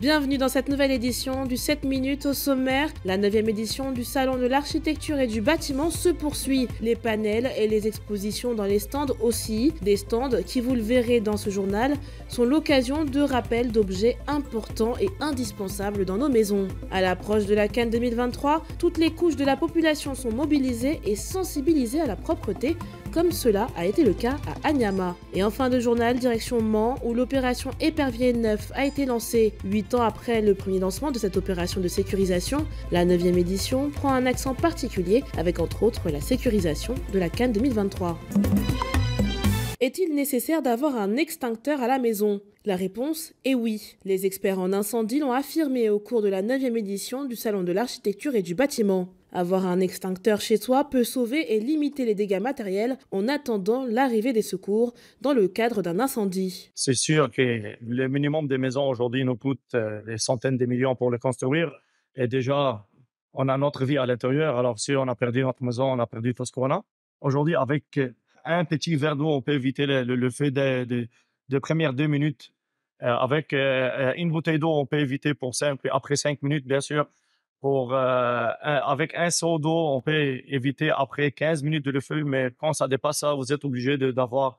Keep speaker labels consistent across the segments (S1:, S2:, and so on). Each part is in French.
S1: Bienvenue dans cette nouvelle édition du 7 minutes au sommaire. La 9e édition du Salon de l'architecture et du bâtiment se poursuit. Les panels et les expositions dans les stands aussi. Des stands qui, vous le verrez dans ce journal, sont l'occasion de rappel d'objets importants et indispensables dans nos maisons. À l'approche de la Cannes 2023, toutes les couches de la population sont mobilisées et sensibilisées à la propreté comme cela a été le cas à Anyama. Et en fin de journal, direction Mans, où l'opération Épervier 9 a été lancée. 8 ans après le premier lancement de cette opération de sécurisation, la 9e édition prend un accent particulier avec entre autres la sécurisation de la Cannes 2023. Est-il nécessaire d'avoir un extincteur à la maison La réponse est oui. Les experts en incendie l'ont affirmé au cours de la 9e édition du Salon de l'architecture et du bâtiment. Avoir un extincteur chez soi peut sauver et limiter les dégâts matériels en attendant l'arrivée des secours dans le cadre d'un incendie. C'est sûr que le minimum des maisons aujourd'hui nous coûte euh, des centaines de millions pour les construire. Et déjà, on a notre vie à l'intérieur. Alors, si on a perdu notre maison, on a perdu tout ce qu'on a. Aujourd'hui, avec un petit verre d'eau, on peut éviter le, feu des de, premières deux minutes. Euh, avec euh, une bouteille d'eau, on peut éviter pour cinq, après cinq minutes, bien sûr pour euh, avec un seau d'eau, on peut éviter après 15 minutes de le feu, mais quand ça dépasse ça, vous êtes obligé d'avoir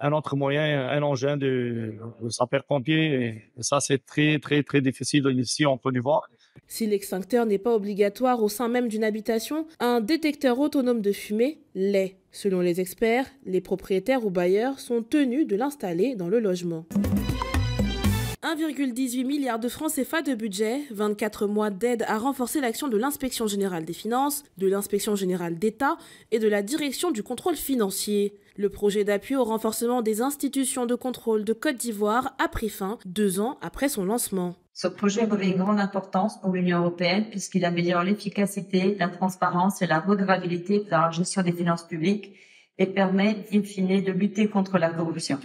S1: un autre moyen, un engin de, de sapeur ça, c'est très, très, très difficile ici en Côte voir. Si l'extincteur n'est pas obligatoire au sein même d'une habitation, un détecteur autonome de fumée l'est. Selon les experts, les propriétaires ou bailleurs sont tenus de l'installer dans le logement. 1,18 milliard de francs CFA de budget, 24 mois d'aide à renforcer l'action de l'inspection générale des finances, de l'inspection générale d'État et de la direction du contrôle financier. Le projet d'appui au renforcement des institutions de contrôle de Côte d'Ivoire a pris fin deux ans après son lancement. Ce projet revêt une grande importance pour l'Union européenne puisqu'il améliore l'efficacité, la transparence et la redevabilité de la gestion des finances publiques et permet, in fine, de lutter contre la corruption.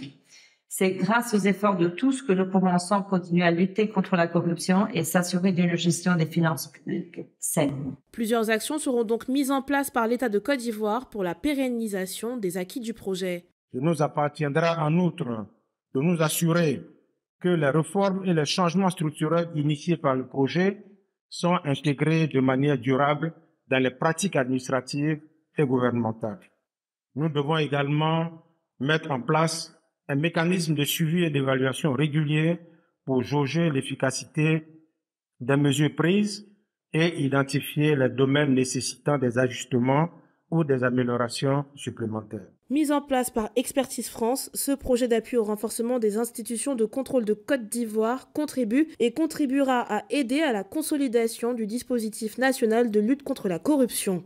S1: C'est grâce aux efforts de tous que nous pouvons ensemble continuer à lutter contre la corruption et s'assurer d'une gestion des finances publiques saine. Plusieurs actions seront donc mises en place par l'État de Côte d'Ivoire pour la pérennisation des acquis du projet. Il nous appartiendra en outre de nous assurer que les réformes et les changements structurels initiés par le projet sont intégrés de manière durable dans les pratiques administratives et gouvernementales. Nous devons également mettre en place un mécanisme de suivi et d'évaluation régulier pour jauger l'efficacité des mesures prises et identifier les domaines nécessitant des ajustements ou des améliorations supplémentaires. Mise en place par Expertise France, ce projet d'appui au renforcement des institutions de contrôle de Côte d'Ivoire contribue et contribuera à aider à la consolidation du dispositif national de lutte contre la corruption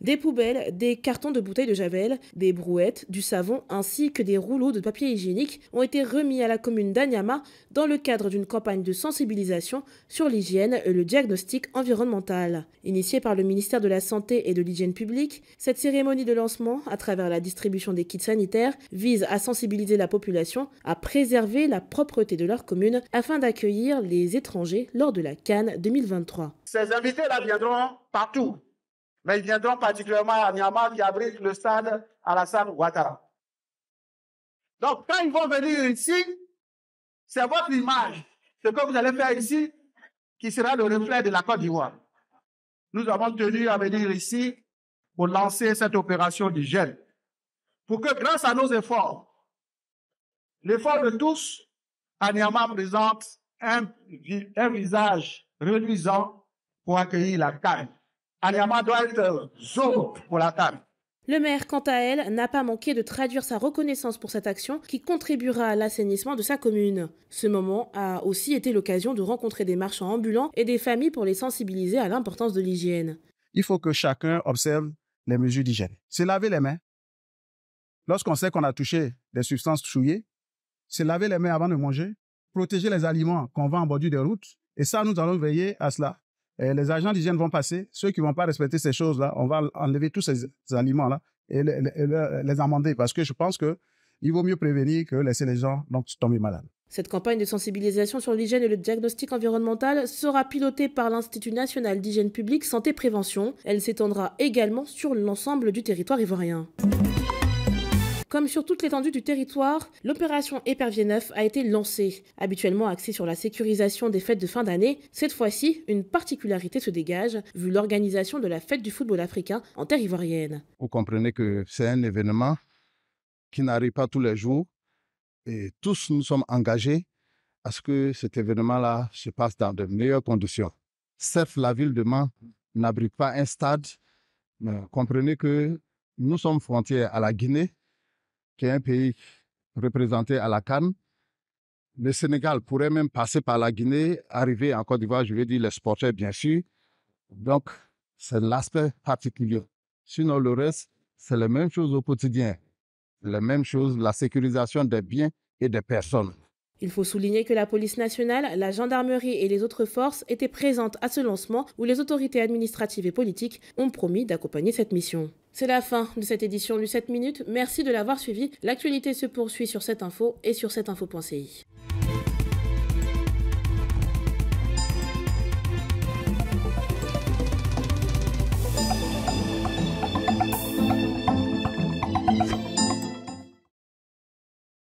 S1: des poubelles, des cartons de bouteilles de Javel, des brouettes, du savon ainsi que des rouleaux de papier hygiénique ont été remis à la commune d'Anyama dans le cadre d'une campagne de sensibilisation sur l'hygiène et le diagnostic environnemental. Initiée par le ministère de la Santé et de l'Hygiène publique, cette cérémonie de lancement, à travers la distribution des kits sanitaires, vise à sensibiliser la population à préserver la propreté de leur commune afin d'accueillir les étrangers lors de la Cannes 2023. Ces invités-là viendront partout mais ils viendront particulièrement à Niaman qui abrite le stade salle Ouattara. Donc, quand ils vont venir ici, c'est votre image, ce que vous allez faire ici, qui sera le reflet de la Côte d'Ivoire. Nous avons tenu à venir ici pour lancer cette opération du gel, pour que grâce à nos efforts, l'effort de tous, à Niaman présente un, visage reluisant pour accueillir la CAF. Euh, Le maire, quant à elle, n'a pas manqué de traduire sa reconnaissance pour cette action qui contribuera à l'assainissement de sa commune. Ce moment a aussi été l'occasion de rencontrer des marchands ambulants et des familles pour les sensibiliser à l'importance de l'hygiène. Il faut que chacun observe les mesures d'hygiène. C'est laver les mains. Lorsqu'on sait qu'on a touché des substances souillées, c'est laver les mains avant de manger, protéger les aliments qu'on vend en bordure des routes. Et ça, nous allons veiller à cela les agents d'hygiène vont passer. Ceux qui vont pas respecter ces choses-là, on va enlever tous ces aliments-là et les, amender parce que je pense que il vaut mieux prévenir que laisser les gens donc tomber malades. Cette campagne de sensibilisation sur l'hygiène et le diagnostic environnemental sera pilotée par l'Institut national d'hygiène publique santé prévention. Elle s'étendra également sur l'ensemble du territoire ivoirien. Comme sur toute l'étendue du territoire, l'opération Épervier 9 a été lancée. Habituellement axée sur la sécurisation des fêtes de fin d'année, cette fois-ci, une particularité se dégage, vu l'organisation de la fête du football africain en terre ivoirienne. Vous comprenez que c'est un événement qui n'arrive pas tous les jours et tous nous sommes engagés à ce que cet événement-là se passe dans de meilleures conditions. Certes, la ville de Mans n'abrite pas un stade, comprenez que nous sommes frontières à la Guinée qui est un pays représenté à la Cannes. Le Sénégal pourrait même passer par la Guinée, arriver en Côte d'Ivoire, je veux dire les sportifs, bien sûr. Donc, c'est l'aspect particulier. Sinon, le reste, c'est la même chose au quotidien. La même chose, la sécurisation des biens et des personnes. Il faut souligner que la police nationale, la gendarmerie et les autres forces étaient présentes à ce lancement où les autorités administratives et politiques ont promis d'accompagner cette mission. C'est la fin de cette édition du 7 minutes. Merci de l'avoir suivi. L'actualité se poursuit sur cette info et sur info infoci